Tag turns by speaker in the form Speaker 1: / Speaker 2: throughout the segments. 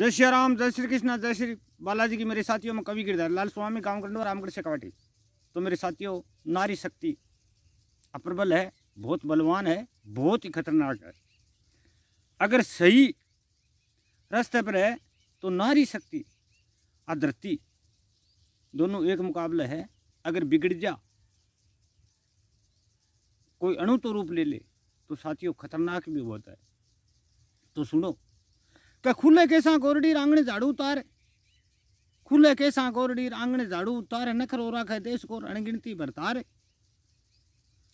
Speaker 1: जय श्री राम जय श्री कृष्ण जय श्री बालाजी की मेरे साथियों में कवि गिरधर लाल स्वामी गांव कंडो रामगढ़ शेखावाटी तो मेरे साथियों नारी शक्ति अप्रबल है बहुत बलवान है बहुत ही खतरनाक है अगर सही रास्ते पर है तो नारी शक्ति आदृति दोनों एक मुकाबला है अगर बिगड़ जा कोई अणु तो रूप ले ले तो साथियों खतरनाक भी होता है तो सुनो का खुले कैसा कोरडी रांगण झाड़ू उतार खुले कैसा कोरडी रांगण झाड़ू उतार नखर हो रखा देश को रणगिनती भर तार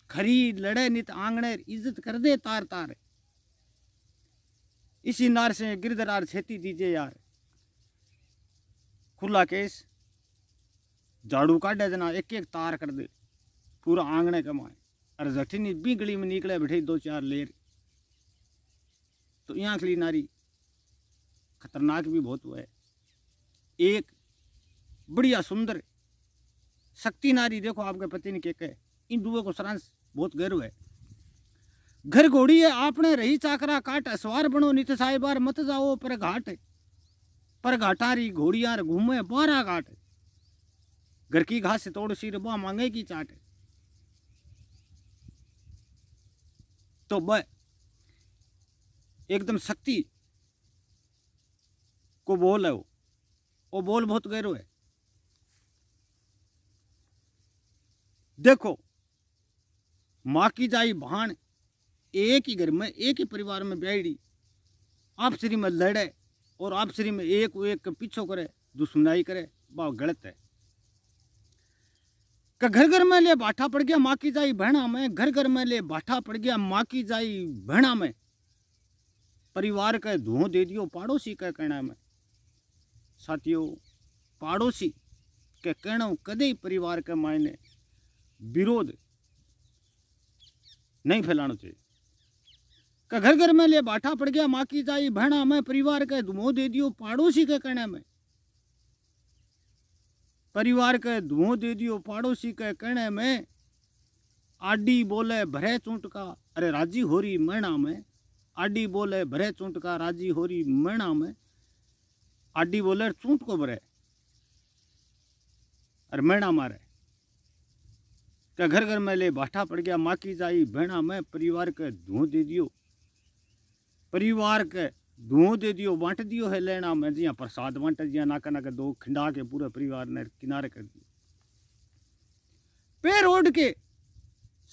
Speaker 1: खरी लड़े नित आंगणे इज्जत कर दे तार तार इसी नार से गिरदरार छेती दीजे यार खुला केस झाड़ू काटे जना एक एक तार कर दे पूरा आंगणे कमाए अरे जठिनी बिगड़ी में निकले बैठे दो चार लेर तो यहाँ खली नारी खतरनाक भी बहुत हुआ है एक बढ़िया सुंदर शक्ति नारी देखो आपके पति ने क्या कहे इन दुबो को सरांश बहुत गर्व है घर घोड़ी है आपने रही चाकरा काट असवार बनो नित साहेबार मत जाओ पर घाट पर घाटारी घोड़ियार घूमे बारा घाट घर की घास तोड़ सिर बा मांगे की चाट तो ब एकदम शक्ति को बोल है वो वो बोल बहुत गहरो है देखो माँ की जाई भाण एक ही घर में एक ही परिवार में बैठी श्री में लड़े और आप श्री में एक वो एक पीछो करे दुश्मनाई करे वह गलत है का घर घर में ले बाठा पड़ गया माँ की जाई बहना में घर घर में ले बाठा पड़ गया माँ की जाई बहना में परिवार का धुआं दे दियो पड़ोसी का कहना में साथियों पड़ोसी के कहना कदे परिवार के मायने विरोध नहीं फैलाना चाहिए का घर घर में ले बाठा पड़ गया माँ की जाई बहना में परिवार के धुआं दे दियो पड़ोसी के कहने में परिवार के धुआं दे दियो पड़ोसी के कहने में आडी बोले भरे चूंटका अरे राजी होरी मैणा में आडी बोले भरे चूंटका राजी होरी मैणा में आडी बोले चूंट को भरे और मैणा मारे क्या घर घर में ले भाठा पड़ गया की जाई भेणा में परिवार के धुओं दे दियो परिवार के धुओं दे दियो बांट दियो है लेना में जिया प्रसाद बांट जिया नाका नाका दो खिंडा के पूरे परिवार ने किनारे कर दिए पैर ओढ़ के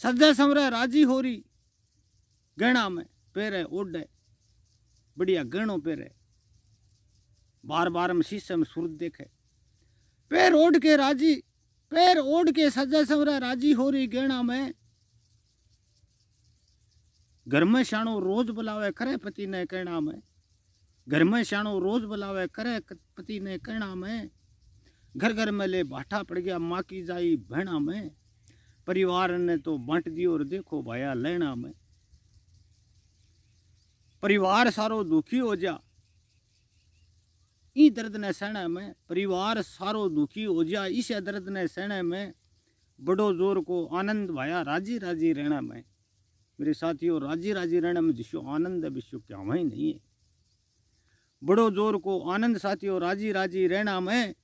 Speaker 1: सज्जा समरा राजी हो रही गहना में पैर है ओढ़ है बढ़िया गहनों पैर है बार बार हम शीशे में सूर्य देखे पैर ओढ़ के राजी पैर ओढ़ के सजा सवरा राजी हो रही गहना में घर में शाणो रोज बुलावे करे पति ने कहना में घर में श्याणो रोज बुलावे करे पति ने कहना में घर घर में ले बाठा पड़ गया माँ की जाई बहना में परिवार ने तो बांट दियो और देखो भाया लेना में परिवार सारो दुखी हो जा ई दर्द ने सहने में परिवार सारो दुखी हो जा इस दर्द ने सहने में बड़ो जोर को आनंद भाया राजी राजी रहना में मेरे साथियों राजी राजी रहने में जिसो आनंद है विश्व क्या वही नहीं है बड़ो जोर को आनंद साथियों राजी राजी रहना में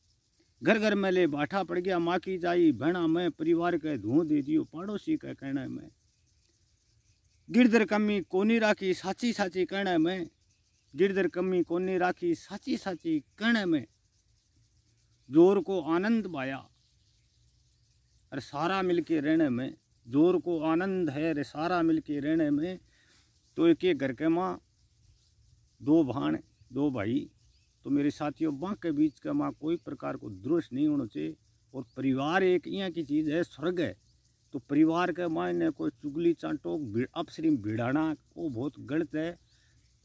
Speaker 1: घर घर में ले बाठा पड़ गया माँ की जाई भेणा में परिवार के धुआं दे दियो पड़ोसी के कहने में गिरधर कमी कोनी राखी साची साची कहने में गिरधर कमी कोने राखी साची साची कण में जोर को आनंद पाया अरे सारा मिलके रहने में जोर को आनंद है रे सारा मिलके रहने में तो एक एक घर के माँ दो भाण दो भाई तो मेरे साथियों बाँ के बीच का माँ कोई प्रकार को दुरुस्त नहीं होना चाहिए और परिवार एक यहाँ की चीज़ है स्वर्ग है तो परिवार के ने कोई चुगली चांटो अपश्रीम भिड़ाना वो बहुत गलत है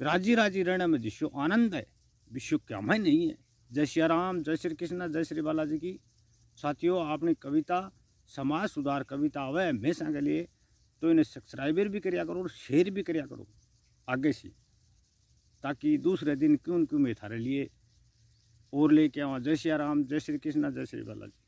Speaker 1: राजी राजी रहने में जिसो आनंद है विश्व क्या मैं नहीं है जय श्री राम जय श्री कृष्ण जय श्री बालाजी की साथियों आपने कविता समाज सुधार कविता आवे हमेशा के लिए तो इन्हें सब्सक्राइबर भी करिया करो और शेयर भी करिया करो आगे से ताकि दूसरे दिन क्यों क्यों मैं थारे लिए और लेके आवा जय श्री राम जय श्री कृष्ण जय श्री बालाजी